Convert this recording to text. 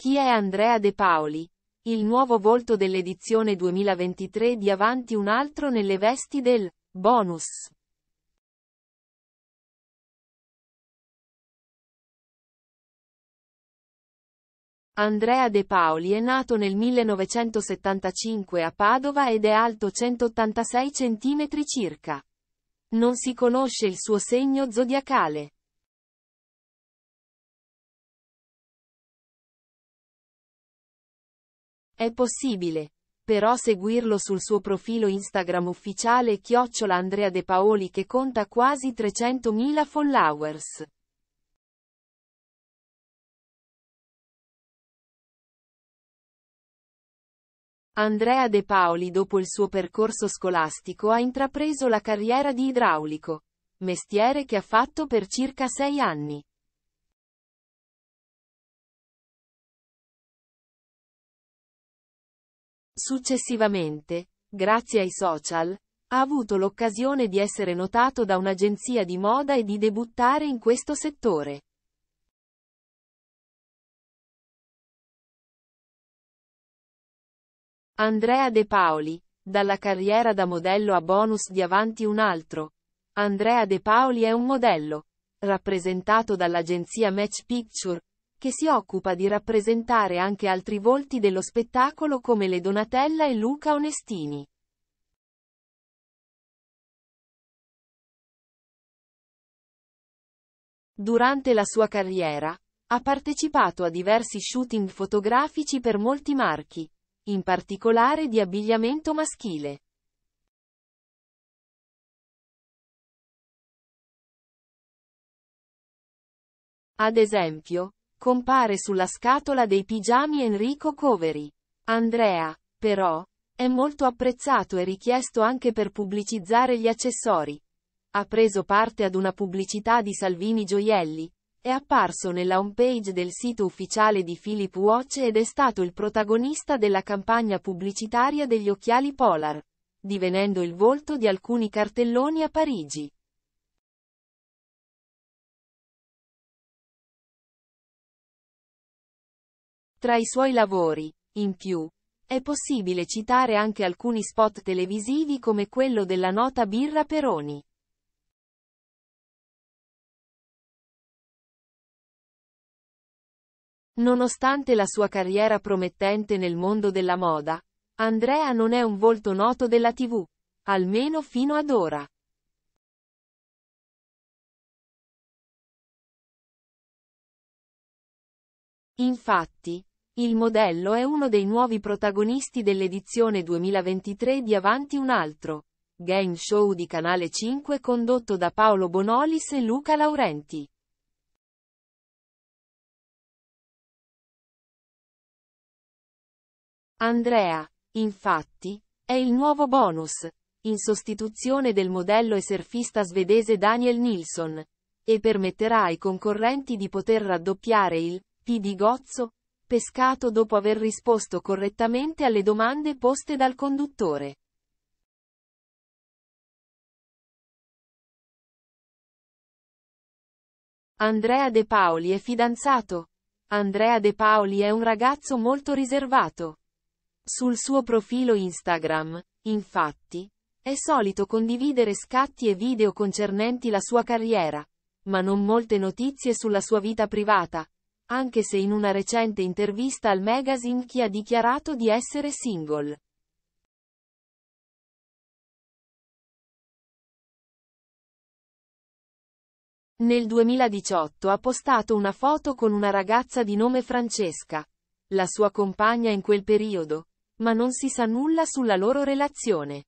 Chi è Andrea De Paoli? Il nuovo volto dell'edizione 2023 di Avanti un altro nelle vesti del bonus. Andrea De Paoli è nato nel 1975 a Padova ed è alto 186 cm circa. Non si conosce il suo segno zodiacale. È possibile, però seguirlo sul suo profilo Instagram ufficiale chiocciola Andrea De Paoli che conta quasi 300.000 followers. Andrea De Paoli dopo il suo percorso scolastico ha intrapreso la carriera di idraulico, mestiere che ha fatto per circa sei anni. Successivamente, grazie ai social, ha avuto l'occasione di essere notato da un'agenzia di moda e di debuttare in questo settore. Andrea De Paoli, dalla carriera da modello a bonus di avanti un altro. Andrea De Paoli è un modello, rappresentato dall'agenzia Match Picture, che si occupa di rappresentare anche altri volti dello spettacolo come le Donatella e Luca Onestini. Durante la sua carriera, ha partecipato a diversi shooting fotografici per molti marchi, in particolare di abbigliamento maschile. Ad esempio, Compare sulla scatola dei pigiami Enrico Coveri. Andrea, però, è molto apprezzato e richiesto anche per pubblicizzare gli accessori. Ha preso parte ad una pubblicità di Salvini Gioielli, è apparso nella homepage del sito ufficiale di Philip Watch ed è stato il protagonista della campagna pubblicitaria degli occhiali Polar, divenendo il volto di alcuni cartelloni a Parigi. Tra i suoi lavori, in più, è possibile citare anche alcuni spot televisivi come quello della nota birra Peroni. Nonostante la sua carriera promettente nel mondo della moda, Andrea non è un volto noto della TV, almeno fino ad ora. Infatti, il modello è uno dei nuovi protagonisti dell'edizione 2023 di Avanti un altro. Game show di Canale 5 condotto da Paolo Bonolis e Luca Laurenti. Andrea, infatti, è il nuovo bonus, in sostituzione del modello e surfista svedese Daniel Nilsson, e permetterà ai concorrenti di poter raddoppiare il P di Gozzo pescato dopo aver risposto correttamente alle domande poste dal conduttore. Andrea De Paoli è fidanzato. Andrea De Paoli è un ragazzo molto riservato. Sul suo profilo Instagram, infatti, è solito condividere scatti e video concernenti la sua carriera, ma non molte notizie sulla sua vita privata, anche se in una recente intervista al magazine chi ha dichiarato di essere single. Nel 2018 ha postato una foto con una ragazza di nome Francesca, la sua compagna in quel periodo, ma non si sa nulla sulla loro relazione.